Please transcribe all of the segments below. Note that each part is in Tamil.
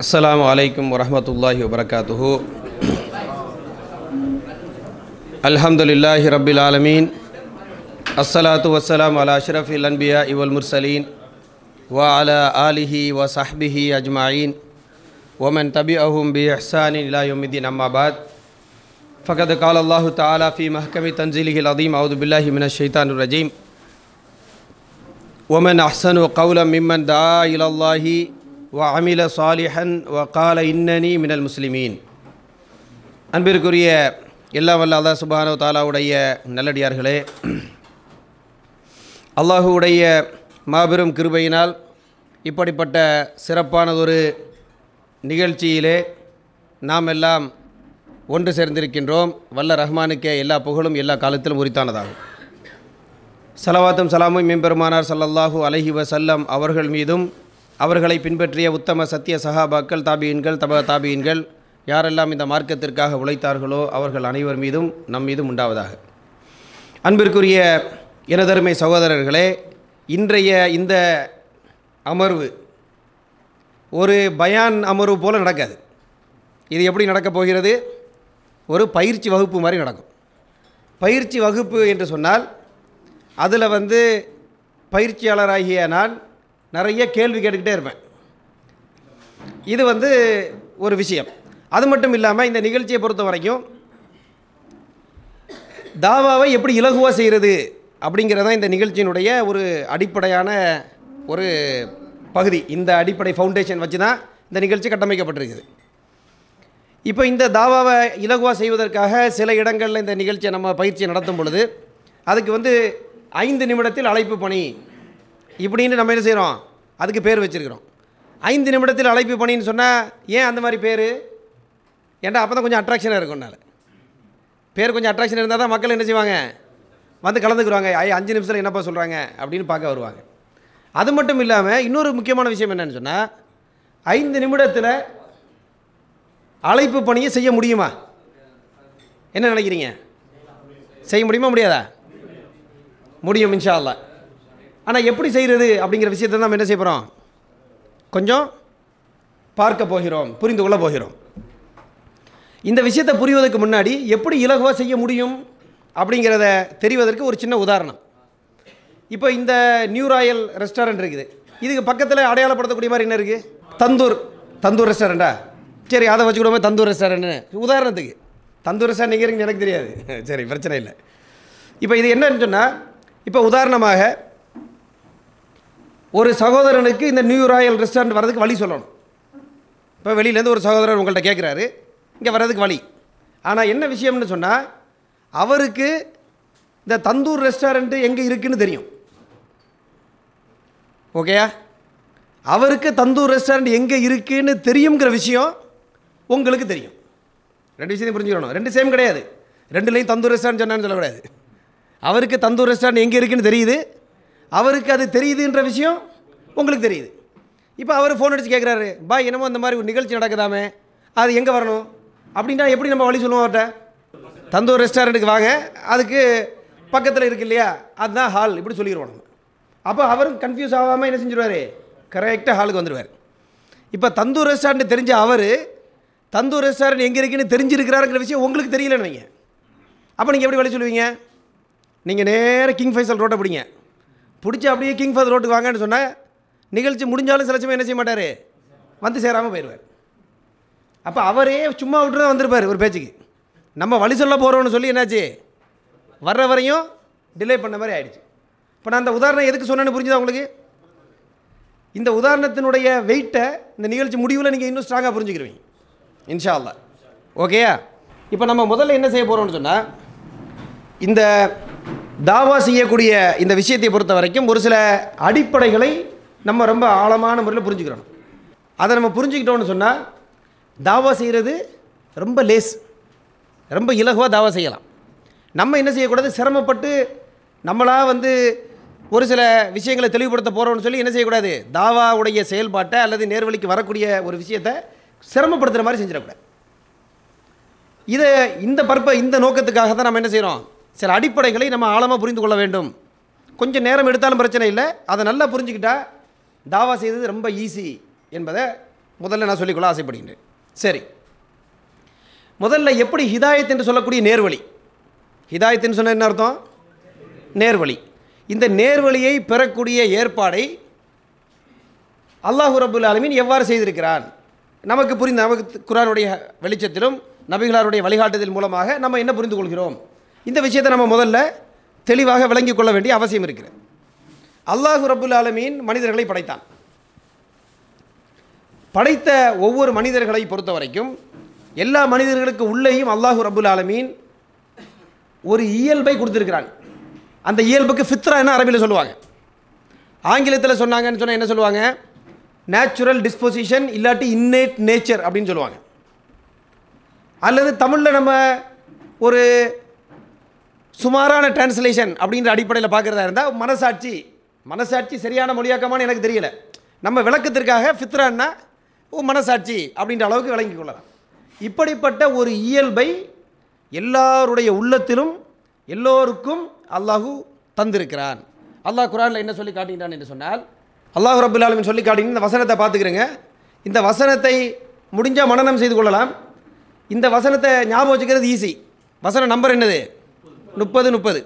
السلام عليكم ورحمة الله وبركاته الحمد لله رب العالمين الصلاة والسلام على شرف الأنبياء والمرسلين وعلى آله وصحبه أجمعين ومن تبعهم بإحسان إلى يوم الدين أما بعد فقد قال الله تعالى في محكم تنزيله العظيم أعوذ بالله من الشيطان الرجيم ومن أحسن قولا ممن دعا إلى الله வஅமில சாலிஹன் வ கால இன்னனி மினல் முஸ்லிமீன் அன்பிற்குரிய எல்லா வல்ல அல்லா சுபானோ தாலாவுடைய நல்லடியார்களே அல்லாஹுவுடைய மாபெரும் கிருபையினால் இப்படிப்பட்ட சிறப்பானதொரு நிகழ்ச்சியிலே நாம் எல்லாம் ஒன்று சேர்ந்திருக்கின்றோம் வல்ல ரஹ்மானுக்கே எல்லா புகழும் எல்லா காலத்திலும் உரித்தானதாகும் சலவாத்தும் சலாமும் மீம்பெருமானார் சல்லல்லாஹூ அலஹி வசல்லம் அவர்கள் மீதும் அவர்களை பின்பற்றிய உத்தம சத்திய சகாபாக்கள் தாபியன்கள் தப தாபியன்கள் யாரெல்லாம் இந்த மார்க்கத்திற்காக உழைத்தார்களோ அவர்கள் அனைவர் மீதும் நம் மீதும் உண்டாவதாக அன்பிற்குரிய இனதருமை சகோதரர்களே இன்றைய இந்த அமர்வு ஒரு பயான் அமர்வு போல் நடக்காது இது எப்படி நடக்கப் போகிறது ஒரு பயிற்சி வகுப்பு மாதிரி நடக்கும் பயிற்சி வகுப்பு என்று சொன்னால் அதில் வந்து பயிற்சியாளராகிய நான் நிறைய கேள்வி கேட்டுக்கிட்டே இருப்பேன் இது வந்து ஒரு விஷயம் அது மட்டும் இல்லாமல் இந்த நிகழ்ச்சியை பொறுத்த வரைக்கும் தாவாவை எப்படி இலகுவாக செய்கிறது அப்படிங்கிறதான் இந்த நிகழ்ச்சியினுடைய ஒரு அடிப்படையான ஒரு பகுதி இந்த அடிப்படை ஃபவுண்டேஷன் வச்சு தான் இந்த நிகழ்ச்சி கட்டமைக்கப்பட்டிருக்குது இப்போ இந்த தாவாவை இலகுவாக செய்வதற்காக சில இடங்களில் இந்த நிகழ்ச்சியை நம்ம பயிற்சியை நடத்தும் பொழுது அதுக்கு வந்து ஐந்து நிமிடத்தில் அழைப்பு பணி இப்படின்னு நம்ம என்ன செய்கிறோம் அதுக்கு பேர் வச்சுருக்குறோம் ஐந்து நிமிடத்தில் அழைப்பு பணின்னு சொன்னால் ஏன் அந்த மாதிரி பேர் ஏன்டா அப்போ தான் கொஞ்சம் அட்ராக்ஷனாக இருக்கும் நாள் பேர் கொஞ்சம் அட்ராக்ஷன் இருந்தால் தான் மக்கள் என்ன செய்வாங்க வந்து கலந்துக்குருவாங்க ஐ அஞ்சு நிமிஷத்தில் என்னப்பா சொல்கிறாங்க அப்படின்னு பார்க்க வருவாங்க அது மட்டும் இல்லாமல் இன்னொரு முக்கியமான விஷயம் என்னென்னு சொன்னால் ஐந்து நிமிடத்தில் அழைப்பு பணியை செய்ய முடியுமா என்ன நினைக்கிறீங்க செய்ய முடியுமா முடியாதா முடியும் இன்ஷா அல்லா ஆனால் எப்படி செய்கிறது அப்படிங்கிற விஷயத்தை நம்ம என்ன செய்ய போகிறோம் கொஞ்சம் பார்க்க போகிறோம் புரிந்து கொள்ள போகிறோம் இந்த விஷயத்தை புரிவதற்கு முன்னாடி எப்படி இலகுவாக செய்ய முடியும் அப்படிங்கிறத தெரிவதற்கு ஒரு சின்ன உதாரணம் இப்போ இந்த நியூ ராயல் ரெஸ்டாரண்ட் இருக்குது இதுக்கு பக்கத்தில் அடையாளப்படுத்தக்கூடிய மாதிரி என்ன இருக்குது தந்தூர் தந்தூர் ரெஸ்டாரண்ட்டா சரி அதை வச்சுக்கூட போய் தந்தூர் ரெஸ்டாரண்ட்னு உதாரணத்துக்கு தந்தூர் ரெஸ்டாரண்ட் எங்கே எனக்கு தெரியாது சரி பிரச்சனை இல்லை இப்போ இது என்னன்னு சொன்னால் இப்போ உதாரணமாக ஒரு சகோதரனுக்கு இந்த நியூ ராயல் ரெஸ்டாரண்ட் வரதுக்கு வழி சொல்லணும் இப்போ வெளியிலேருந்து ஒரு சகோதரர் உங்கள்கிட்ட கேட்குறாரு இங்கே வர்றதுக்கு வழி ஆனால் என்ன விஷயம்னு சொன்னால் அவருக்கு இந்த தந்தூர் ரெஸ்டாரண்ட்டு எங்கே இருக்குதுன்னு தெரியும் ஓகேயா அவருக்கு தந்தூர் ரெஸ்டாரண்ட் எங்கே இருக்குதுன்னு தெரியுங்கிற விஷயம் உங்களுக்கு தெரியும் ரெண்டு விஷயத்தையும் புரிஞ்சுக்கணும் ரெண்டு சேம் கிடையாது ரெண்டுலேயும் தந்தூர் ரெஸ்டாரண்ட் சொன்னான்னு சொல்லக்கூடாது அவருக்கு தந்தூர் ரெஸ்டாரண்ட் எங்கே இருக்குதுன்னு தெரியுது அவருக்கு அது தெரியுதுன்ற விஷயம் உங்களுக்கு தெரியுது இப்போ அவர் ஃபோன் அடித்து கேட்குறாரு பாய் என்னமோ அந்த மாதிரி ஒரு நிகழ்ச்சி நடக்குதாமே அது எங்கே வரணும் அப்படின்னா எப்படி நம்ம வழி சொல்லுவோம் அவர்கிட்ட தந்தூர் ரெஸ்டாரண்ட்டுக்கு வாங்க அதுக்கு பக்கத்தில் இருக்கு இல்லையா அதுதான் ஹால் இப்படி சொல்லிடுவோம் நம்ம அப்போ அவரும் கன்ஃபியூஸ் ஆகாமல் என்ன செஞ்சிருவார் கரெக்டாக ஹாலுக்கு வந்துடுவார் இப்போ தந்தூர் ரெஸ்டாரண்ட் தெரிஞ்ச அவர் தந்தூர் ரெஸ்டாரண்ட் எங்கே இருக்குன்னு தெரிஞ்சிருக்கிறாருங்கிற விஷயம் உங்களுக்கு தெரியலன்னு நீங்கள் அப்போ நீங்கள் எப்படி வழி சொல்லுவீங்க நீங்கள் நேராக கிங் ஃபைசல் ரோட்டை பிடிங்க பிடிச்சி அப்படியே கிங் ஃபாதர் ரோட்டுக்கு வாங்கன்னு சொன்னால் நிகழ்ச்சி முடிஞ்சாலும் சில சமயம் என்ன செய்ய மாட்டார் வந்து சேராமல் போயிடுவார் அப்போ அவரே சும்மா விட்டு தான் வந்திருப்பார் ஒரு பேச்சுக்கு நம்ம வழி சொல்ல போகிறோம்னு சொல்லி என்னாச்சு வர்ற வரையும் டிலே பண்ண மாதிரி ஆயிடுச்சு இப்போ நான் அந்த உதாரணம் எதுக்கு சொன்னேன்னு புரிஞ்சுதா உங்களுக்கு இந்த உதாரணத்தினுடைய வெயிட்டை இந்த நிகழ்ச்சி முடிவில் நீங்கள் இன்னும் ஸ்ட்ராங்காக புரிஞ்சுக்கிருவீங்க இன்ஷா அல்லா ஓகேயா இப்போ நம்ம முதல்ல என்ன செய்ய போகிறோம்னு சொன்னால் இந்த தாவா செய்யக்கூடிய இந்த விஷயத்தை பொறுத்த வரைக்கும் ஒரு சில அடிப்படைகளை நம்ம ரொம்ப ஆழமான முறையில் புரிஞ்சுக்கிறோம் அதை நம்ம புரிஞ்சுக்கிட்டோம்னு சொன்னால் தாவா செய்கிறது ரொம்ப லேஸ் ரொம்ப இலகுவாக தாவா செய்யலாம் நம்ம என்ன செய்யக்கூடாது சிரமப்பட்டு நம்மளாக வந்து ஒரு சில விஷயங்களை தெளிவுபடுத்த போகிறோம்னு சொல்லி என்ன செய்யக்கூடாது தாவாவுடைய செயல்பாட்டை அல்லது நேர்வழிக்கு வரக்கூடிய ஒரு விஷயத்தை சிரமப்படுத்துகிற மாதிரி செஞ்சிடக்கூடாது இதை இந்த பற்ப இந்த நோக்கத்துக்காக தான் நம்ம என்ன செய்கிறோம் சில அடிப்படைகளை நம்ம ஆழமாக புரிந்து கொள்ள வேண்டும் கொஞ்சம் நேரம் எடுத்தாலும் பிரச்சனை இல்லை அதை நல்லா புரிஞ்சுக்கிட்டால் தாவா செய்தது ரொம்ப ஈஸி என்பதை முதல்ல நான் சொல்லிக்கொள்ள ஆசைப்படுகின்றேன் சரி முதல்ல எப்படி ஹிதாயத் என்று சொல்லக்கூடிய நேர்வழி ஹிதாயத்துன்னு சொன்ன என்ன அர்த்தம் நேர்வழி இந்த நேர்வழியை பெறக்கூடிய ஏற்பாடை அல்லாஹு ரபுல் அலமின் எவ்வாறு செய்திருக்கிறான் நமக்கு புரிந்த நமக்கு குரானுடைய வெளிச்சத்திலும் நபிகளாருடைய வழிகாட்டுதல் மூலமாக நம்ம என்ன புரிந்து கொள்கிறோம் இந்த விஷயத்தை நம்ம முதல்ல தெளிவாக விளங்கி கொள்ள வேண்டிய அவசியம் இருக்கிறது அல்லாஹு ரபுல் ஆலமீன் மனிதர்களை படைத்தான் படைத்த ஒவ்வொரு மனிதர்களை பொறுத்த வரைக்கும் எல்லா மனிதர்களுக்கு உள்ளேயும் அல்லாஹு ரபுல் ஆலமீன் ஒரு இயல்பை கொடுத்துருக்கிறாங்க அந்த இயல்புக்கு ஃபித்ரா என்ன அரபியில் சொல்லுவாங்க ஆங்கிலத்தில் சொன்னாங்கன்னு சொன்னால் என்ன சொல்லுவாங்க நேச்சுரல் டிஸ்போசிஷன் இல்லாட்டி இன்னேட் நேச்சர் அப்படின்னு சொல்லுவாங்க அல்லது தமிழில் நம்ம ஒரு சுமாரான டிரான்ஸ்லேஷன் அப்படின்ற அடிப்படையில் பார்க்குறதா இருந்தால் மனசாட்சி மனசாட்சி சரியான மொழியாக்கமானு எனக்கு தெரியலை நம்ம விளக்கத்திற்காக ஃபித்ரான்னா மனசாட்சி அப்படின்ற அளவுக்கு விளங்கி கொள்ளலாம் இப்படிப்பட்ட ஒரு இயல்பை எல்லாருடைய உள்ளத்திலும் எல்லோருக்கும் அல்லாஹூ தந்திருக்கிறான் அல்லாஹ் குரானில் என்ன சொல்லி காட்டுகிறான் என்று சொன்னால் அல்லாஹ் ரபுல் ஆலமின் சொல்லி காட்டிங்க இந்த வசனத்தை பார்த்துக்கிறேங்க இந்த வசனத்தை முடிஞ்சால் மனநம் செய்து கொள்ளலாம் இந்த வசனத்தை ஞாபகம் வச்சுக்கிறது ஈஸி வசன நம்பர் என்னது முப்பது முப்பது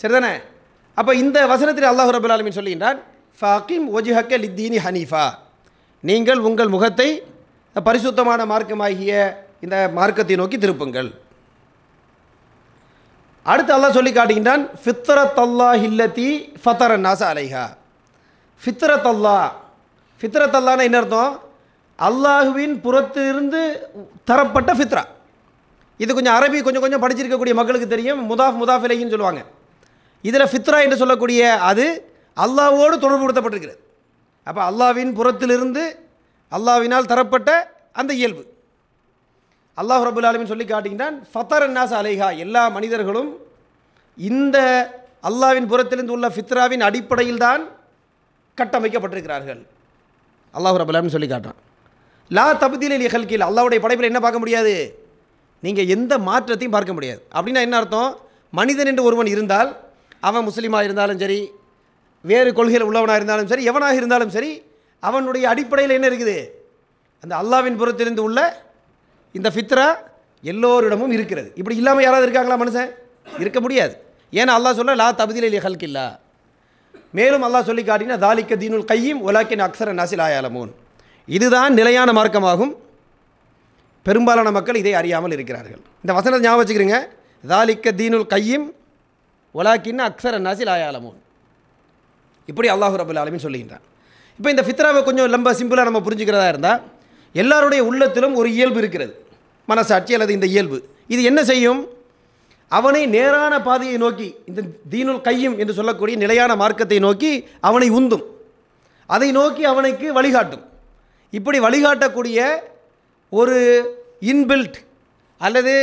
சரிதானே அப்போ இந்த வசனத்தில் அல்லாஹு ரபுல் ஆலமின் சொல்லுகின்றான் ஃபாக்கிம் ஒஜிஹக்க லித்தீனி ஹனீஃபா நீங்கள் உங்கள் முகத்தை பரிசுத்தமான மார்க்கமாகிய இந்த மார்க்கத்தை நோக்கி திருப்புங்கள் அடுத்து அல்லாஹ் சொல்லி காட்டுகின்றான் ஃபித்ர அல்லா ஹில்லத்தி ஃபத்தர நாச அலைஹா ஃபித்ர அல்லா ஃபித்ரத் அல்லான்னு என்ன அர்த்தம் அல்லாஹுவின் புறத்திலிருந்து தரப்பட்ட ஃபித்ரா இது கொஞ்சம் அரபி கொஞ்சம் கொஞ்சம் படிச்சிருக்கக்கூடிய மக்களுக்கு தெரியும் முதாஃப் முதாஃப் இலகின்னு சொல்லுவாங்க இதில் ஃபித்ரா என்று சொல்லக்கூடிய அது அல்லாவோடு தொடர்புபடுத்தப்பட்டிருக்கிறது அப்போ அல்லாவின் புறத்திலிருந்து அல்லாவினால் தரப்பட்ட அந்த இயல்பு அல்லாஹ் ரபுல் ஆலமின் சொல்லி காட்டிங்கன்னா ஃபத்தர் அன்னாஸ் அலைஹா எல்லா மனிதர்களும் இந்த அல்லாவின் புறத்திலிருந்து உள்ள ஃபித்ராவின் அடிப்படையில் தான் கட்டமைக்கப்பட்டிருக்கிறார்கள் அல்லாஹ் ரபுல் ஆலமின் சொல்லி காட்டான் லா தபுதியில் இகல்கீழ் அல்லாவுடைய படைப்பில் என்ன பார்க்க முடியாது நீங்கள் எந்த மாற்றத்தையும் பார்க்க முடியாது அப்படின்னா என்ன அர்த்தம் மனிதன் என்று ஒருவன் இருந்தால் அவன் முஸ்லீமாக இருந்தாலும் சரி வேறு கொள்கையில் உள்ளவனாக இருந்தாலும் சரி எவனாக இருந்தாலும் சரி அவனுடைய அடிப்படையில் என்ன இருக்குது அந்த அல்லாவின் புறத்திலிருந்து உள்ள இந்த ஃபித்ரா எல்லோரிடமும் இருக்கிறது இப்படி இல்லாமல் யாராவது இருக்காங்களா மனுஷன் இருக்க முடியாது ஏன்னா அல்லாஹ் சொல்ல லா தபதியில் இல்லை ஹல்க் இல்லா மேலும் அல்லாஹ் சொல்லி காட்டினா தாலிக்க தீனுல் கையும் ஒலாக்கின் அக்சர நாசில் ஆயாலமோன் இதுதான் நிலையான மார்க்கமாகும் பெரும்பாலான மக்கள் இதை அறியாமல் இருக்கிறார்கள் இந்த வசனத்தை ஞாபகம் வச்சுக்கிறீங்க தாலிக்க தீனுல் கையும் ஒலாக்கின்னு அக்சர் நாசில் ஆயாலமோன் இப்படி அல்லாஹு ரபுல் ஆலமின்னு சொல்லுகின்றான் இப்போ இந்த ஃபித்ராவை கொஞ்சம் ரொம்ப சிம்பிளாக நம்ம புரிஞ்சுக்கிறதா இருந்தால் எல்லாருடைய உள்ளத்திலும் ஒரு இயல்பு இருக்கிறது மனசாட்சி அல்லது இந்த இயல்பு இது என்ன செய்யும் அவனை நேரான பாதையை நோக்கி இந்த தீனுல் கையும் என்று சொல்லக்கூடிய நிலையான மார்க்கத்தை நோக்கி அவனை உந்தும் அதை நோக்கி அவனுக்கு வழிகாட்டும் இப்படி வழிகாட்டக்கூடிய ஒரு இன்பில்ட் அல்லது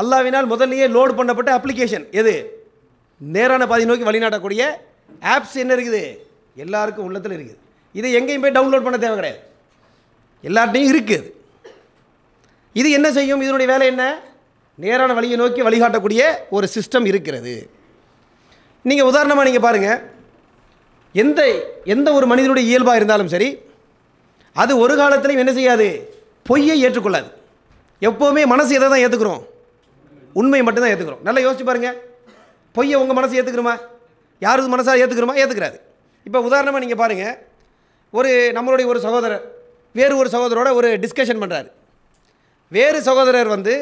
அல்லாவினால் முதல்லையே லோடு பண்ணப்பட்ட அப்ளிகேஷன் எது நேரான பாதி நோக்கி வழிநாட்டக்கூடிய ஆப்ஸ் என்ன இருக்குது எல்லாருக்கும் உள்ளத்தில் இருக்குது இதை எங்கேயும் போய் டவுன்லோட் பண்ண தேவை கிடையாது எல்லார்ட்டையும் இருக்குது இது என்ன செய்யும் இதனுடைய வேலை என்ன நேரான வழியை நோக்கி வழிகாட்டக்கூடிய ஒரு சிஸ்டம் இருக்கிறது நீங்கள் உதாரணமாக நீங்கள் பாருங்கள் எந்த எந்த ஒரு மனிதனுடைய இயல்பாக இருந்தாலும் சரி அது ஒரு காலத்திலையும் என்ன செய்யாது பொய்யை ஏற்றுக்கொள்ளாது எப்போவுமே மனசு எதை தான் ஏற்றுக்கிறோம் உண்மையை மட்டும்தான் ஏற்றுக்கிறோம் நல்லா யோசிச்சு பாருங்கள் பொய்யை உங்கள் மனசு ஏற்றுக்கிறோமா யாருக்கு மனசாக ஏற்றுக்கிறோமா ஏற்றுக்கிறாது இப்போ உதாரணமாக நீங்கள் பாருங்கள் ஒரு நம்மளுடைய ஒரு சகோதரர் வேறு ஒரு சகோதரோட ஒரு டிஸ்கஷன் பண்ணுறாரு வேறு சகோதரர் வந்து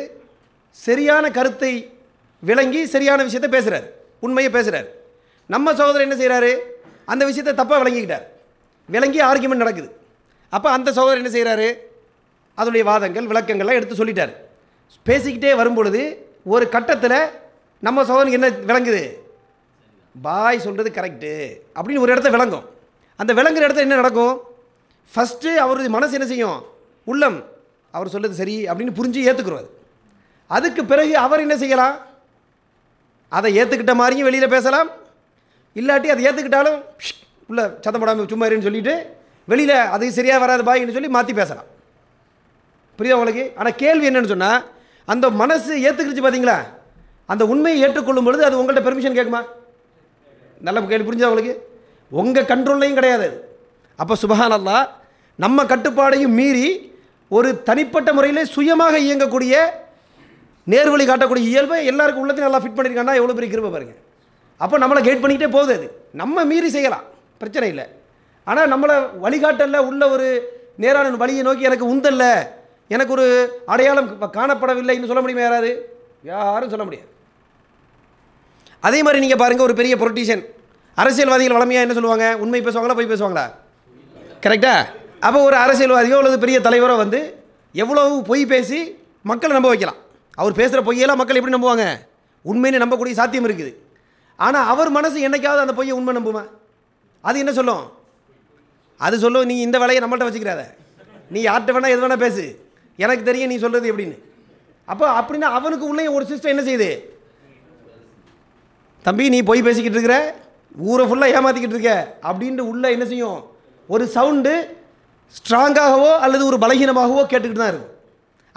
சரியான கருத்தை விளங்கி சரியான விஷயத்த பேசுகிறார் உண்மையை பேசுகிறார் நம்ம சகோதரர் என்ன செய்கிறாரு அந்த விஷயத்தை தப்பாக விளங்கிக்கிட்டார் விளங்கி ஆர்கியூமெண்ட் நடக்குது அப்போ அந்த சகோதரர் என்ன செய்கிறாரு அதனுடைய வாதங்கள் விளக்கங்கள்லாம் எடுத்து சொல்லிட்டார் பேசிக்கிட்டே வரும்பொழுது ஒரு கட்டத்தில் நம்ம சோதனைக்கு என்ன விளங்குது பாய் சொல்கிறது கரெக்டு அப்படின்னு ஒரு இடத்த விளங்கும் அந்த விளங்குற இடத்துல என்ன நடக்கும் ஃபஸ்ட்டு அவரது மனசு என்ன செய்யும் உள்ளம் அவர் சொல்கிறது சரி அப்படின்னு புரிஞ்சு ஏற்றுக்குறோம் அது அதுக்கு பிறகு அவர் என்ன செய்யலாம் அதை ஏற்றுக்கிட்ட மாதிரியும் வெளியில் பேசலாம் இல்லாட்டி அதை ஏற்றுக்கிட்டாலும் உள்ள சத்தம் போடாமல் சும்மா இருன்னு சொல்லிவிட்டு வெளியில் அது சரியாக வராது பாய்ன்னு சொல்லி மாற்றி பேசலாம் புரியுதா உங்களுக்கு ஆனால் கேள்வி என்னென்னு சொன்னால் அந்த மனசு ஏற்றுக்கிடுச்சு பார்த்தீங்களா அந்த உண்மையை ஏற்றுக்கொள்ளும் பொழுது அது உங்கள்கிட்ட பெர்மிஷன் கேட்குமா நல்ல கேள்வி புரிஞ்சுதா உங்களுக்கு உங்கள் கண்ட்ரோல்லையும் கிடையாது அப்போ சுபகானல்லா நம்ம கட்டுப்பாடையும் மீறி ஒரு தனிப்பட்ட முறையில் சுயமாக இயங்கக்கூடிய நேர்வழி காட்டக்கூடிய இயல்பை எல்லாருக்கும் உள்ளத்தையும் நல்லா ஃபிட் பண்ணியிருக்காங்கன்னா எவ்வளோ பெரிய கிருப்பை பாருங்கள் அப்போ நம்மளை கைட் பண்ணிக்கிட்டே போகுது அது நம்ம மீறி செய்யலாம் பிரச்சனை இல்லை ஆனால் நம்மளை வழிகாட்டலில் உள்ள ஒரு நேரான வழியை நோக்கி எனக்கு உந்தல்ல எனக்கு ஒரு அடையாளம் காணப்படவில்லைன்னு சொல்ல முடியுமா யாராவது யாரும் சொல்ல முடியாது அதே மாதிரி நீங்கள் பாருங்கள் ஒரு பெரிய பொலிட்டீஷியன் அரசியல்வாதிகள் வளமையாக என்ன சொல்லுவாங்க உண்மை பேசுவாங்களா போய் பேசுவாங்களா கரெக்டா அப்போ ஒரு அரசியல்வாதியோ அல்லது பெரிய தலைவரோ வந்து எவ்வளோ பொய் பேசி மக்களை நம்ப வைக்கலாம் அவர் பேசுகிற பொய்யெல்லாம் மக்கள் எப்படி நம்புவாங்க உண்மைன்னு நம்பக்கூடிய சாத்தியம் இருக்குது ஆனால் அவர் மனசு என்றைக்காவது அந்த பொய்யை உண்மை நம்புமா அது என்ன சொல்லும் அது சொல்லும் நீ இந்த வேலையை நம்மள்கிட்ட வச்சுக்கிறாத நீ யார்கிட்ட வேணால் எது வேணால் பேசு எனக்கு தெரியும் நீ சொல்கிறது எப்படின்னு அப்போ அப்படின்னா அவனுக்கு உள்ளே ஒரு சிஸ்டம் என்ன செய்யுது தம்பி நீ போய் பேசிக்கிட்டு இருக்கிற ஊரை ஃபுல்லாக ஏமாற்றிக்கிட்டு இருக்க அப்படின்ட்டு உள்ளே என்ன செய்யும் ஒரு சவுண்டு ஸ்ட்ராங்காகவோ அல்லது ஒரு பலகீனமாகவோ கேட்டுக்கிட்டு தான் இருக்கும்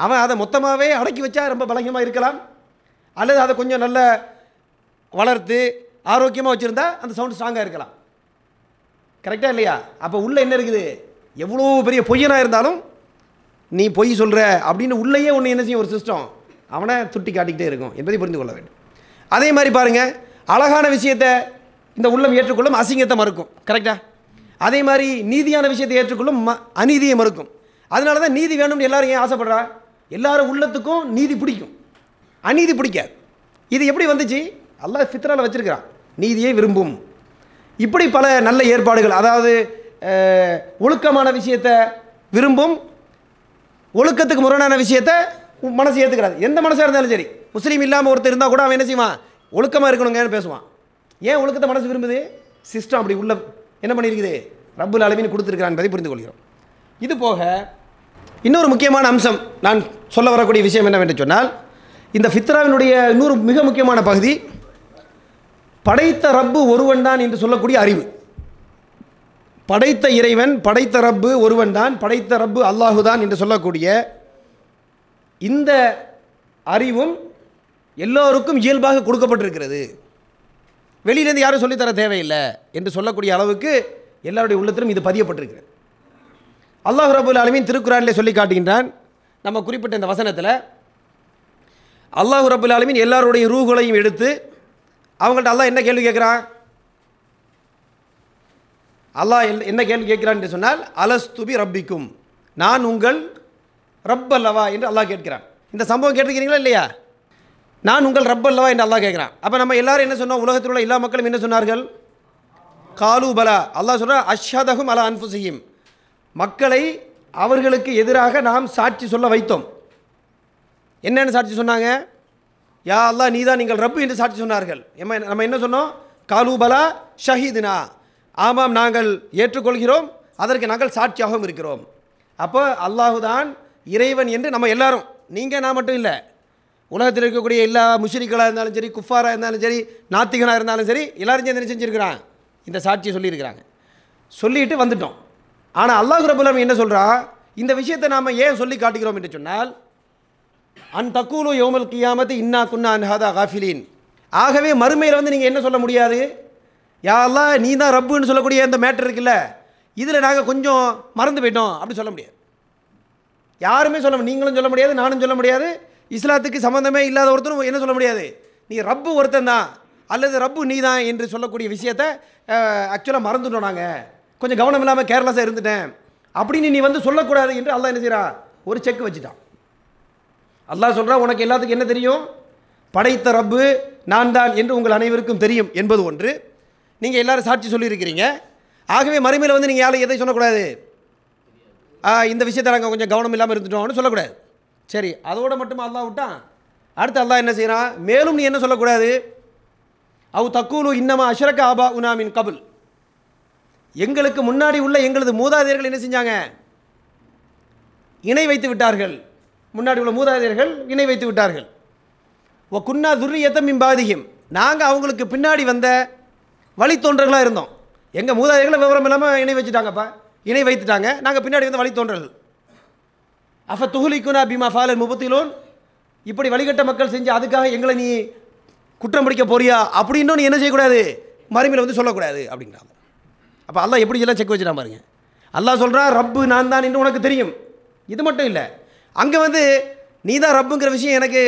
அவன் அதை மொத்தமாகவே அடக்கி வச்சா ரொம்ப பலகீனமாக இருக்கலாம் அல்லது அதை கொஞ்சம் நல்ல வளர்த்து ஆரோக்கியமாக வச்சுருந்தா அந்த சவுண்டு ஸ்ட்ராங்காக இருக்கலாம் கரெக்டாக இல்லையா அப்போ உள்ளே என்ன இருக்குது எவ்வளோ பெரிய பொய்யனாக இருந்தாலும் நீ பொய் சொல்கிற அப்படின்னு உள்ளேயே ஒன்று என்ன செய்யும் ஒரு சிஸ்டம் அவனை துட்டி காட்டிக்கிட்டே இருக்கும் என்பதை புரிந்து கொள்ள வேண்டும் அதே மாதிரி பாருங்கள் அழகான விஷயத்தை இந்த உள்ளம் ஏற்றுக்கொள்ளும் அசிங்கத்தை மறுக்கும் கரெக்டாக அதே மாதிரி நீதியான விஷயத்தை ஏற்றுக்கொள்ளும் ம அநீதியை மறுக்கும் அதனால தான் நீதி வேணும்னு எல்லோரும் ஏன் ஆசைப்படுறா எல்லாரும் உள்ளத்துக்கும் நீதி பிடிக்கும் அநீதி பிடிக்காது இது எப்படி வந்துச்சு எல்லாம் ஃபித்ராவில் வச்சுருக்கிறான் நீதியை விரும்பும் இப்படி பல நல்ல ஏற்பாடுகள் அதாவது ஒழுக்கமான விஷயத்தை விரும்பும் ஒழுக்கத்துக்கு முரணான விஷயத்தை மனசு ஏற்றுக்கிறாது எந்த மனசாக இருந்தாலும் சரி முஸ்லீம் இல்லாமல் ஒருத்தர் இருந்தால் கூட அவன் என்ன செய்வான் ஒழுக்கமாக இருக்கணுங்கன்னு பேசுவான் ஏன் ஒழுக்கத்தை மனசு விரும்புது சிஸ்டம் அப்படி உள்ள என்ன பண்ணியிருக்குது ரப்புல் அளவின்னு கொடுத்துருக்கிறான் என்பதை புரிந்து கொள்கிறோம் இது போக இன்னொரு முக்கியமான அம்சம் நான் சொல்ல வரக்கூடிய விஷயம் என்னவென்று சொன்னால் இந்த ஃபித்ராவினுடைய இன்னொரு மிக முக்கியமான பகுதி படைத்த ரப்பு ஒருவன் தான் என்று சொல்லக்கூடிய அறிவு படைத்த இறைவன் படைத்த ரப்பு ஒருவன் தான் படைத்த ரப்பு அல்லாஹுதான் என்று சொல்லக்கூடிய இந்த அறிவும் எல்லோருக்கும் இயல்பாக கொடுக்கப்பட்டிருக்கிறது வெளியிலேருந்து யாரும் சொல்லித்தர தேவையில்லை என்று சொல்லக்கூடிய அளவுக்கு எல்லாருடைய உள்ளத்திலும் இது பதியப்பட்டிருக்கிறது அல்லாஹ் ரபுல் அலமின் திருக்குறானிலே சொல்லி காட்டுகின்றான் நம்ம குறிப்பிட்ட இந்த வசனத்தில் அல்லாஹ் ரபுல் அலமின் எல்லாருடைய ரூகுகளையும் எடுத்து அவங்கள்ட்ட அல்லாஹ் என்ன கேள்வி கேட்குறான் அல்லாஹ் என்ன கேள்வி கேட்கிறான் என்று சொன்னால் அலஸ்துபி ரப்பிக்கும் நான் உங்கள் ரப் அல்லவா என்று அல்லாஹ் கேட்கிறான் இந்த சம்பவம் கேட்டுக்கிறீங்களா இல்லையா நான் உங்கள் ரப் அல்லவா என்று அல்லாஹ் கேட்குறான் அப்போ நம்ம எல்லாரும் என்ன சொன்னோம் உலகத்தில் உள்ள எல்லா மக்களும் என்ன சொன்னார்கள் காலு பலா அல்லாஹ் சொல்கிறார் அஷ்ஹதகும் அலா அன்புசையும் மக்களை அவர்களுக்கு எதிராக நாம் சாட்சி சொல்ல வைத்தோம் என்னென்னு சாட்சி சொன்னாங்க யா அல்லா நீதான் நீங்கள் ரப்பு என்று சாட்சி சொன்னார்கள் நம்ம என்ன சொன்னோம் காலு பலா ஷஹீதுனா ஆமாம் நாங்கள் ஏற்றுக்கொள்கிறோம் அதற்கு நாங்கள் சாட்சியாகவும் இருக்கிறோம் அப்போ அல்லாஹுதான் இறைவன் என்று நம்ம எல்லாரும் நீங்கள் நான் மட்டும் இல்லை உலகத்தில் இருக்கக்கூடிய எல்லா முஷிரிகளாக இருந்தாலும் சரி குஃபாராக இருந்தாலும் சரி நாத்திகனாக இருந்தாலும் சரி எல்லாரும் சேர்ந்து செஞ்சுருக்கிறான் இந்த சாட்சியை சொல்லியிருக்கிறாங்க சொல்லிட்டு வந்துட்டோம் ஆனால் அல்லாஹு ரபுல்லம் என்ன சொல்கிறா இந்த விஷயத்தை நாம் ஏன் சொல்லி காட்டுகிறோம் என்று சொன்னால் அன் தக்கூலு யோமல் கியாமத்து இன்னா குன்னா அன்ஹாதா காஃபிலின் ஆகவே மறுமையில் வந்து நீங்கள் என்ன சொல்ல முடியாது யாரெல்லாம் நீ தான் ரப்புன்னு சொல்லக்கூடிய எந்த மேட்டர் இருக்குல்ல இதில் நாங்கள் கொஞ்சம் மறந்து போயிட்டோம் அப்படின்னு சொல்ல முடியாது யாருமே சொல்ல நீங்களும் சொல்ல முடியாது நானும் சொல்ல முடியாது இஸ்லாத்துக்கு சம்மந்தமே இல்லாத ஒருத்தரும் என்ன சொல்ல முடியாது நீ ரப்பு ஒருத்தன் தான் அல்லது ரப்பு நீ தான் என்று சொல்லக்கூடிய விஷயத்த ஆக்சுவலாக மறந்துட்டோம் நாங்கள் கொஞ்சம் கவனம் இல்லாமல் கேர்லெஸ்ஸாக இருந்துட்டேன் அப்படின்னு நீ வந்து சொல்லக்கூடாது என்று அல்லா என்ன செய்கிறா ஒரு செக் வச்சுட்டான் அல்லா சொல்கிறா உனக்கு எல்லாத்துக்கும் என்ன தெரியும் படைத்த ரப்பு நான் தான் என்று உங்கள் அனைவருக்கும் தெரியும் என்பது ஒன்று நீங்கள் எல்லோரும் சாட்சி சொல்லியிருக்கிறீங்க ஆகவே மறுமையில் வந்து நீங்கள் யாரும் எதையும் சொல்லக்கூடாது இந்த விஷயத்தை நாங்கள் கொஞ்சம் கவனம் இல்லாமல் இருந்துட்டோம்னு சொல்லக்கூடாது சரி அதோடு மட்டும் அல்லா விட்டான் அடுத்து அல்லா என்ன செய்கிறான் மேலும் நீ என்ன சொல்லக்கூடாது அவ் தக்கூலு இன்னமா அஷரக் ஆபா உனாமின் கபுல் எங்களுக்கு முன்னாடி உள்ள எங்களது மூதாதையர்கள் என்ன செஞ்சாங்க இணை வைத்து விட்டார்கள் முன்னாடி உள்ள மூதாதையர்கள் இணை வைத்து விட்டார்கள் ஓ குன்னா துர்ரியத்தம் இம்பாதிகம் நாங்கள் அவங்களுக்கு பின்னாடி வந்த வழித்தோன்றர்களாக இருந்தோம் எங்கள் மூதாதைகளை விவரம் இல்லாமல் இணை வச்சுட்டாங்கப்பா இணை வைத்துட்டாங்க நாங்கள் பின்னாடி வந்து வழித்தோன்றல் அஃப துகுலிக்குனா பீமா ஃபாலன் முப்பத்திலோன் இப்படி வழிகட்ட மக்கள் செஞ்சு அதுக்காக எங்களை நீ குற்றம் பிடிக்க போறியா அப்படின்னு நீ என்ன செய்யக்கூடாது மறுமையில் வந்து சொல்லக்கூடாது அப்படிங்கிறாங்க அப்போ அல்லா எப்படி எல்லாம் செக் வச்சுட்டா பாருங்க அல்லா சொல்கிறா ரப்பு நான் தான் இன்னும் உனக்கு தெரியும் இது மட்டும் இல்லை அங்கே வந்து நீ தான் ரப்புங்கிற விஷயம் எனக்கு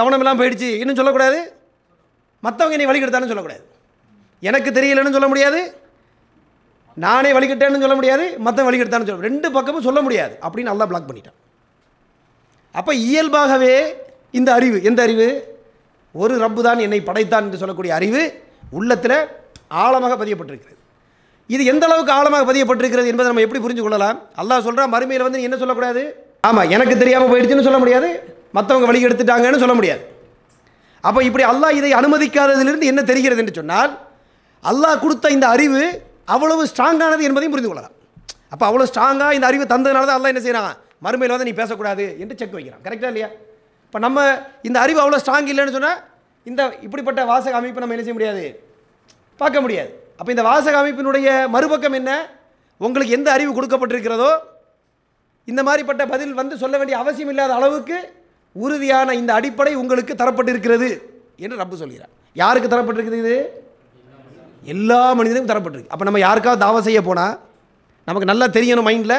கவனம் இல்லாமல் போயிடுச்சு இன்னும் சொல்லக்கூடாது மற்றவங்க நீ வழிகெடுத்தாலும் சொல்லக்கூடாது எனக்கு தெரியலன்னு சொல்ல முடியாது நானே வலிக்கிட்டேன்னு சொல்ல முடியாது மற்ற வலிக்கிட்டான்னு சொல்ல ரெண்டு பக்கமும் சொல்ல முடியாது அப்படின்னு நல்லா பிளாக் பண்ணிட்டான் அப்போ இயல்பாகவே இந்த அறிவு எந்த அறிவு ஒரு ரப்பு தான் என்னை படைத்தான் என்று சொல்லக்கூடிய அறிவு உள்ளத்தில் ஆழமாக பதியப்பட்டிருக்கிறது இது எந்த அளவுக்கு ஆழமாக பதியப்பட்டிருக்கிறது என்பதை நம்ம எப்படி புரிஞ்சு கொள்ளலாம் அல்லா சொல்கிறா மறுமையில் வந்து என்ன சொல்லக்கூடாது ஆமாம் எனக்கு தெரியாமல் போயிடுச்சுன்னு சொல்ல முடியாது மற்றவங்க வழி எடுத்துட்டாங்கன்னு சொல்ல முடியாது அப்போ இப்படி அல்லாஹ் இதை அனுமதிக்காததிலிருந்து என்ன தெரிகிறது என்று சொன்னால் அல்லாஹ் கொடுத்த இந்த அறிவு அவ்வளவு ஸ்ட்ராங்கானது என்பதையும் புரிந்து கொள்ளலாம் அப்போ அவ்வளோ ஸ்ட்ராங்காக இந்த அறிவு தந்ததுனால தான் எல்லாம் என்ன செய்கிறான் மறுமையில் வந்து நீ பேசக்கூடாது என்று செக் வைக்கிறான் கரெக்டாக இல்லையா இப்போ நம்ம இந்த அறிவு அவ்வளோ ஸ்ட்ராங் இல்லைன்னு சொன்னால் இந்த இப்படிப்பட்ட வாசக அமைப்பை நம்ம என்ன செய்ய முடியாது பார்க்க முடியாது அப்போ இந்த வாசக அமைப்பினுடைய மறுபக்கம் என்ன உங்களுக்கு எந்த அறிவு கொடுக்கப்பட்டிருக்கிறதோ இந்த மாதிரிப்பட்ட பதில் வந்து சொல்ல வேண்டிய அவசியம் இல்லாத அளவுக்கு உறுதியான இந்த அடிப்படை உங்களுக்கு தரப்பட்டிருக்கிறது என்று ரப்பு சொல்கிறார் யாருக்கு தரப்பட்டிருக்கிறது எல்லா மனிதனுக்கும் தரப்பட்டிருக்கு அப்போ நம்ம யாருக்காவது தாவா செய்ய போனால் நமக்கு நல்லா தெரியணும் மைண்டில்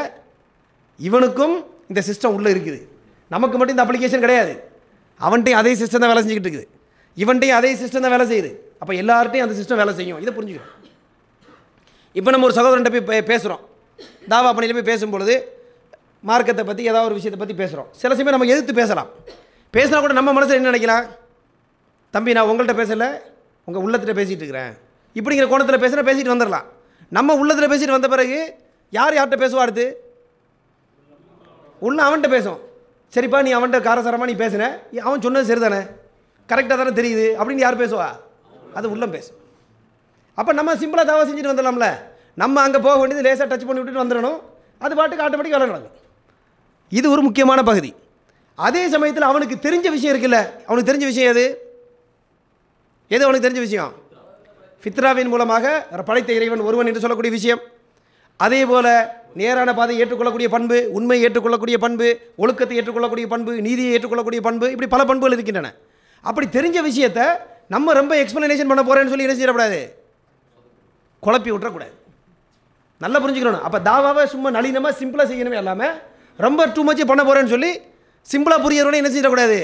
இவனுக்கும் இந்த சிஸ்டம் உள்ளே இருக்குது நமக்கு மட்டும் இந்த அப்ளிகேஷன் கிடையாது அவன்கிட்டையும் அதே சிஸ்டம் தான் வேலை செஞ்சுக்கிட்டு இருக்குது இவன்கிட்டையும் அதே சிஸ்டம் தான் வேலை செய்யுது அப்போ எல்லார்ட்டையும் அந்த சிஸ்டம் வேலை செய்யும் இதை புரிஞ்சுக்கணும் இப்போ நம்ம ஒரு சகோதரன்ட்ட போய் பேசுகிறோம் தாவா பணியில் போய் பேசும்பொழுது மார்க்கத்தை பற்றி ஏதாவது ஒரு விஷயத்தை பற்றி பேசுகிறோம் சில சமயம் நம்ம எதிர்த்து பேசலாம் பேசினா கூட நம்ம மனசில் என்ன நினைக்கலாம் தம்பி நான் உங்கள்கிட்ட பேசலை உங்கள் உள்ளத்திட்ட பேசிகிட்டு இருக்கிறேன் இப்படிங்கிற கோணத்தில் பேசினா பேசிட்டு வந்துடலாம் நம்ம உள்ளத்தில் பேசிட்டு வந்த பிறகு யார் யார்கிட்ட பேசுவா அடுத்து உள்ள அவன்கிட்ட பேசும் சரிப்பா நீ அவன்கிட்ட காரசாரமாக நீ பேசுன அவன் சொன்னது சரிதானே கரெக்டாக தானே தெரியுது அப்படின்னு யார் பேசுவா அது உள்ளம் பேசும் அப்போ நம்ம சிம்பிளாக தாவா செஞ்சுட்டு வந்துடலாம்ல நம்ம அங்கே போக வேண்டியது லேசாக டச் பண்ணி விட்டுட்டு வந்துடணும் அது பாட்டுக்கு ஆட்டோமேட்டிக் வேலை நடக்கும் இது ஒரு முக்கியமான பகுதி அதே சமயத்தில் அவனுக்கு தெரிஞ்ச விஷயம் இருக்குல்ல அவனுக்கு தெரிஞ்ச விஷயம் எது எது அவனுக்கு தெரிஞ்ச விஷயம் ஃபித்ராவின் மூலமாக படைத்த இறைவன் ஒருவன் என்று சொல்லக்கூடிய விஷயம் அதே போல் நேரான பாதையை ஏற்றுக்கொள்ளக்கூடிய பண்பு உண்மையை ஏற்றுக்கொள்ளக்கூடிய பண்பு ஒழுக்கத்தை ஏற்றுக்கொள்ளக்கூடிய பண்பு நீதியை ஏற்றுக்கொள்ளக்கூடிய பண்பு இப்படி பல பண்புகள் இருக்கின்றன அப்படி தெரிஞ்ச விஷயத்தை நம்ம ரொம்ப எக்ஸ்ப்ளனேஷன் பண்ண போகிறேன்னு சொல்லி என்ன செய்யக்கூடாது குழப்பி விட்டுறக்கூடாது நல்லா புரிஞ்சுக்கணும் அப்போ தாவாவை சும்மா நளினமாக சிம்பிளாக செய்யணுமே இல்லாமல் ரொம்ப டூ மச்சு பண்ண போகிறேன்னு சொல்லி சிம்பிளாக புரியறவனே என்ன செய்யக்கூடாது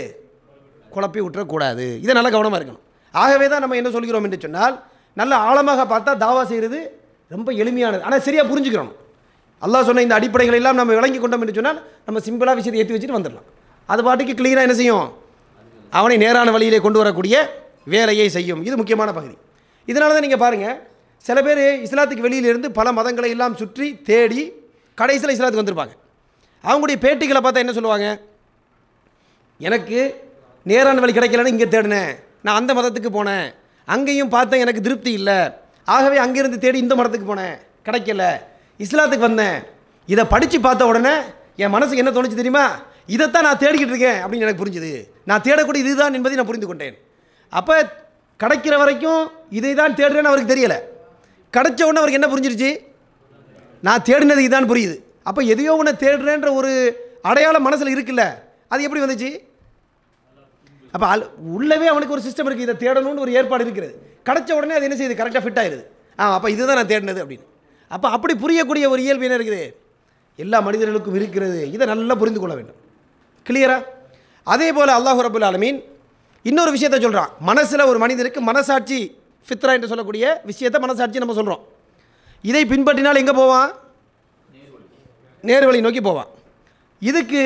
குழப்பி விட்டுறக்கூடாது இதை நல்லா கவனமாக இருக்கணும் ஆகவே தான் நம்ம என்ன சொல்கிறோம் என்று சொன்னால் நல்ல ஆழமாக பார்த்தா தாவா செய்கிறது ரொம்ப எளிமையானது ஆனால் சரியாக புரிஞ்சுக்கிறோம் அல்லா சொன்ன இந்த அடிப்படைகள் எல்லாம் நம்ம விளங்கி கொண்டோம் என்று சொன்னால் நம்ம சிம்பிளாக விஷயத்தை ஏற்றி வச்சுட்டு வந்துடலாம் அது பாட்டுக்கு கிளீனாக என்ன செய்யும் அவனை நேரான வழியிலே கொண்டு வரக்கூடிய வேலையை செய்யும் இது முக்கியமான பகுதி இதனால தான் நீங்கள் பாருங்கள் சில பேர் இஸ்லாத்துக்கு வெளியிலிருந்து பல மதங்களை எல்லாம் சுற்றி தேடி கடைசியில் இஸ்லாத்துக்கு வந்திருப்பாங்க அவங்களுடைய பேட்டிகளை பார்த்தா என்ன சொல்லுவாங்க எனக்கு நேரான வழி கிடைக்கலன்னு இங்கே தேடினேன் நான் அந்த மதத்துக்கு போனேன் அங்கேயும் பார்த்தேன் எனக்கு திருப்தி இல்லை ஆகவே அங்கேருந்து தேடி இந்த மடத்துக்கு போனேன் கிடைக்கல இஸ்லாத்துக்கு வந்தேன் இதை படித்து பார்த்த உடனே என் மனசுக்கு என்ன தோணுச்சு தெரியுமா இதைத்தான் நான் தேடிக்கிட்டு இருக்கேன் அப்படின்னு எனக்கு புரிஞ்சுது நான் தேடக்கூடிய இதுதான் என்பதை நான் புரிந்து கொண்டேன் அப்போ கிடைக்கிற வரைக்கும் இதை தான் தேடுறேன்னு அவருக்கு தெரியலை கிடைச்ச உடனே அவருக்கு என்ன புரிஞ்சிருச்சு நான் தேடினது இதுதான் புரியுது அப்போ எதையோ ஒன்று தேடுறேன்ற ஒரு அடையாளம் மனசில் இருக்குல்ல அது எப்படி வந்துச்சு அப்போ அல் உள்ளவே அவனுக்கு ஒரு சிஸ்டம் இருக்குது இதை தேடணும்னு ஒரு ஏற்பாடு இருக்கிறது கிடச்ச உடனே அது என்ன செய்யுது கரெக்டாக ஃபிட் ஆயிடுது ஆ அப்போ இதுதான் நான் தேடினது அப்படின்னு அப்போ அப்படி புரியக்கூடிய ஒரு இயல்பு என்ன இருக்குது எல்லா மனிதர்களுக்கும் இருக்கிறது இதை நல்லா புரிந்து கொள்ள வேண்டும் கிளியரா அதே போல் அல்லாஹு ரபுல் ஆலமீன் இன்னொரு விஷயத்த சொல்கிறான் மனசில் ஒரு மனிதனுக்கு மனசாட்சி ஃபித்ரா என்று சொல்லக்கூடிய விஷயத்தை மனசாட்சி நம்ம சொல்கிறோம் இதை பின்பற்றினால் எங்கே போவான் நேர்வழி நோக்கி போவான் இதுக்கு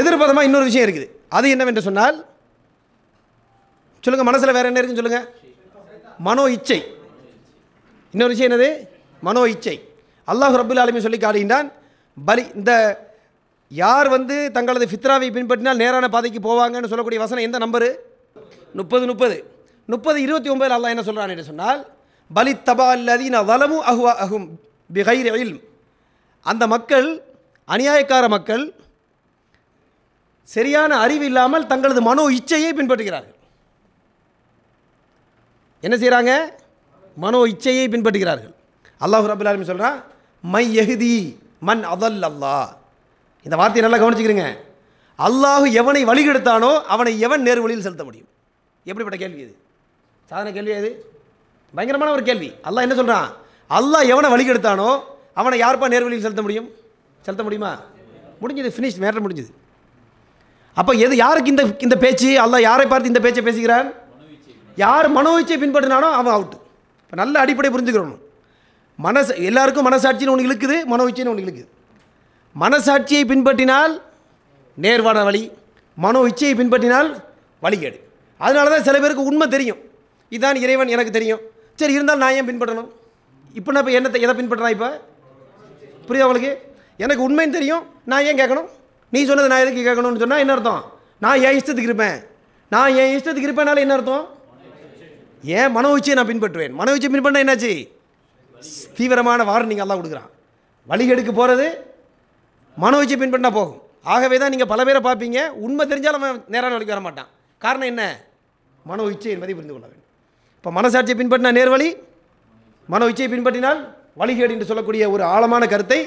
எதிர்பதமாக இன்னொரு விஷயம் இருக்குது அது என்னவென்று சொன்னால் சொல்லுங்கள் மனசில் வேறு என்ன இருக்குன்னு சொல்லுங்கள் மனோ இச்சை இன்னொரு விஷயம் என்னது மனோ இச்சை அல்லாஹ் ரபுல் ஆலமி சொல்லி காட்டுகின்றான் பலி இந்த யார் வந்து தங்களது ஃபித்ராவை பின்பற்றினால் நேரான பாதைக்கு போவாங்கன்னு சொல்லக்கூடிய வசனம் எந்த நம்பரு முப்பது முப்பது முப்பது இருபத்தி ஒன்பதில் அல்லா என்ன சொல்கிறான் என்று சொன்னால் பலி தபா அல்லதீன வலமு அஹுவா அஹும் பிகைரில் அந்த மக்கள் அநியாயக்கார மக்கள் சரியான அறிவு இல்லாமல் தங்களது மனோ இச்சையை பின்பற்றுகிறார்கள் என்ன செய்கிறாங்க மனோ இச்சையை பின்பற்றுகிறார்கள் அல்லாஹ் ரபுல் சொல்கிறான் மை எகுதி மண் அதல் அல்லா இந்த வார்த்தையை நல்லா கவனிச்சுக்கிறீங்க அல்லாஹு எவனை வழிகெடுத்தானோ அவனை எவன் நேர் வழியில் செலுத்த முடியும் எப்படிப்பட்ட கேள்வி இது சாதாரண கேள்வி அது பயங்கரமான ஒரு கேள்வி அல்லாஹ் என்ன சொல்கிறான் அல்லாஹ் எவனை வழிகெடுத்தானோ அவனை யாருப்பா நேர் வழியில் செலுத்த முடியும் செலுத்த முடியுமா முடிஞ்சது ஃபினிஷ் மேட்டர் முடிஞ்சது அப்போ எது யாருக்கு இந்த இந்த பேச்சு அல்லாஹ் யாரை பார்த்து இந்த பேச்சை பேசுகிறான் யார் மனோச்சியை பின்பற்றினானோ அவன் அவுட்டு இப்போ நல்ல அடிப்படை புரிஞ்சுக்கிறணும் மனசு எல்லாருக்கும் மனசாட்சின்னு ஒன்று இழுக்குது மனோயிச்சைன்னு ஒன்று இழுக்குது மனசாட்சியை பின்பற்றினால் நேர்வான வழி மனோ இச்சையை பின்பற்றினால் வழிகேடு அதனால தான் சில பேருக்கு உண்மை தெரியும் இதுதான் இறைவன் எனக்கு தெரியும் சரி இருந்தாலும் நான் ஏன் பின்பற்றணும் இப்போ நான் இப்போ என்னத்தை எதை பின்பற்றுறேன் இப்போ புரியுது அவளுக்கு எனக்கு உண்மைன்னு தெரியும் நான் ஏன் கேட்கணும் நீ சொன்னது நான் எதுக்கு கேட்கணும்னு சொன்னால் என்ன அர்த்தம் நான் என் இஷ்டத்துக்கு இருப்பேன் நான் என் இஷ்டத்துக்கு இருப்பேனால என்ன அர்த்தம் ஏன் மன உச்சியை நான் பின்பற்றுவேன் மன உச்சியை பின்பற்ற என்னாச்சு தீவிரமான வார்னிங் எல்லாம் கொடுக்குறான் எடுக்க போகிறது மன உச்சியை பின்பற்றினா போகும் ஆகவே தான் நீங்கள் பல பேரை பார்ப்பீங்க உண்மை தெரிஞ்சாலும் அவன் நேரான வழிக்கு வர மாட்டான் காரணம் என்ன மன உச்சை என்பதை புரிந்து கொள்ள வேண்டும் இப்போ மனசாட்சியை பின்பற்றினா நேர்வழி மன உச்சையை பின்பற்றினால் வழிகேடு என்று சொல்லக்கூடிய ஒரு ஆழமான கருத்தை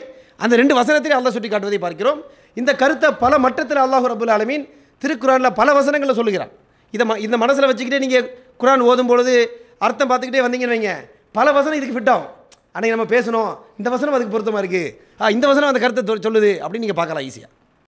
அந்த ரெண்டு வசனத்திலே அல்லா சுட்டி காட்டுவதை பார்க்கிறோம் இந்த கருத்தை பல மட்டத்தில் அல்லாஹு அபுல் ஆலமீன் திருக்குறானில் பல வசனங்களை சொல்லுகிறான் இதை ம இந்த மனசில் வச்சுக்கிட்டே நீங்கள் குரான் ஓதும் பொழுது அர்த்தம் பார்த்துக்கிட்டே வந்தீங்கன்னு வைங்க பல வசனம் இதுக்கு ஃபிட் ஆகும் அன்றைக்கி நம்ம பேசணும் இந்த வசனம் அதுக்கு பொருத்தமாக இருக்குது இந்த வசனம் அந்த கருத்தை சொல்லுது அப்படின்னு நீங்கள் பார்க்கலாம் ஈஸியாக